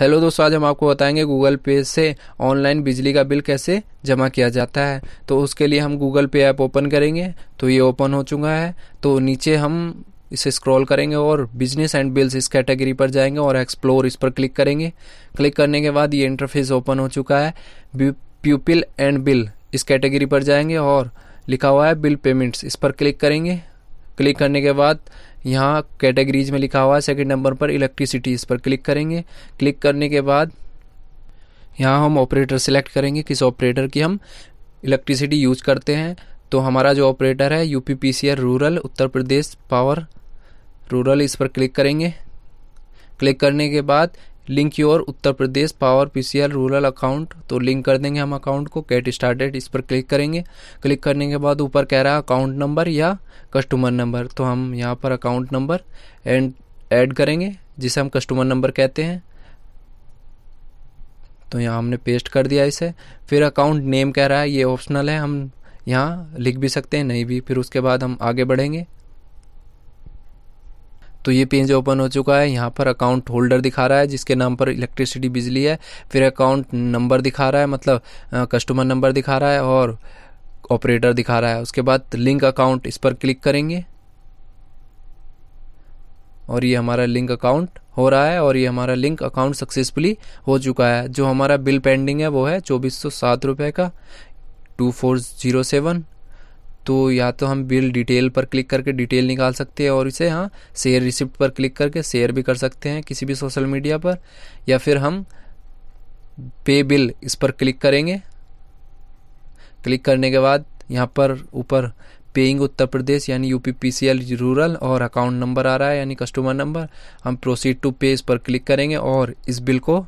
hello दोस्तों आज हम आपको बताएंगे गूगल पे से ऑनलाइन बिजली का बिल कैसे जमा किया जाता है तो उसके लिए हम गूगल पे ऐप ओपन करेंगे तो ये ओपन हो चुका है तो नीचे हम इसे स्क्रॉल करेंगे और बिजनेस एंड बिल्स इस कैटेगरी पर जाएंगे और एक्सप्लोर इस पर क्लिक करेंगे क्लिक करने के बाद ये इंटरफेस ओपन हो चुका है प्यूपिल एंड बिल इस कैटेगरी पर जाएंगे और लिखा हुआ है बिल पेमेंट्स इस पर क्लिक करेंगे क्लिक करने के बाद यहाँ कैटेगरीज में लिखा हुआ है सेकेंड नंबर पर इलेक्ट्रिसिटी इस पर क्लिक करेंगे क्लिक करने के बाद यहाँ हम ऑपरेटर सेलेक्ट करेंगे किस ऑपरेटर की हम इलेक्ट्रिसिटी यूज करते हैं तो हमारा जो ऑपरेटर है U P rural Uttar Pradesh power rural इस पर क्लिक करेंगे क्लिक करने के बाद link your Uttar Pradesh power PCL rural account तो लिंक कर देंगे हम अकाउंट को कैट स्टार्टेड इस पर क्लिक करेंगे क्लिक करने के बाद ऊपर कह रहा है अकाउंट नंबर या कस्टमर नंबर तो हम यहाँ पर अकाउंट नंबर एंड ऐड करेंगे जिसे हम कस्टमर नंबर कहते हैं तो यहाँ हमने पेस्ट कर दिया इसे फिर अकाउंट नेम कह रहा है ये ऑप्शनल है हम यहाँ लिख भी सकते हैं नहीं भी फिर उसके बाद हम आगे बढ़ेंगे तो ये पेज ओपन हो चुका है यहाँ पर अकाउंट होल्डर दिखा रहा है जिसके नाम पर इलेक्ट्रिसिटी बिजली है फिर अकाउंट नंबर दिखा रहा है मतलब कस्टमर नंबर दिखा रहा है और ऑपरेटर दिखा रहा है उसके बाद लिंक अकाउंट इस पर क्लिक करेंगे और ये हमारा लिंक अकाउंट हो रहा है और ये हमारा लिंक अकाउंट सक्सेसफुली हो चुका है जो हमारा बिल पेंडिंग है वो है चौबीस सौ सात रुपये का टू फोर ज़ीरो सेवन तो या तो हम बिल डिटेल पर क्लिक करके डिटेल निकाल सकते हैं और इसे हाँ शेयर रिसिप्ट पर क्लिक करके शेयर भी कर सकते हैं किसी भी सोशल मीडिया पर या फिर हम पे बिल इस पर क्लिक करेंगे क्लिक करने के बाद यहाँ पर ऊपर पेइंग उत्तर प्रदेश यानी U P P C L rural और अकाउंट नंबर आ रहा है यानी कस्टमर नंबर हम प्रोसीड टू पे इस पर क्लिक करेंगे और इस बिल को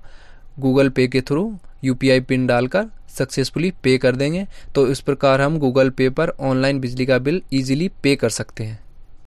गूगल पे के through U P I pin डालकर सक्सेसफुली पे कर देंगे तो इस प्रकार हम गूगल पे पर ऑनलाइन बिजली का बिल ईजिली पे कर सकते हैं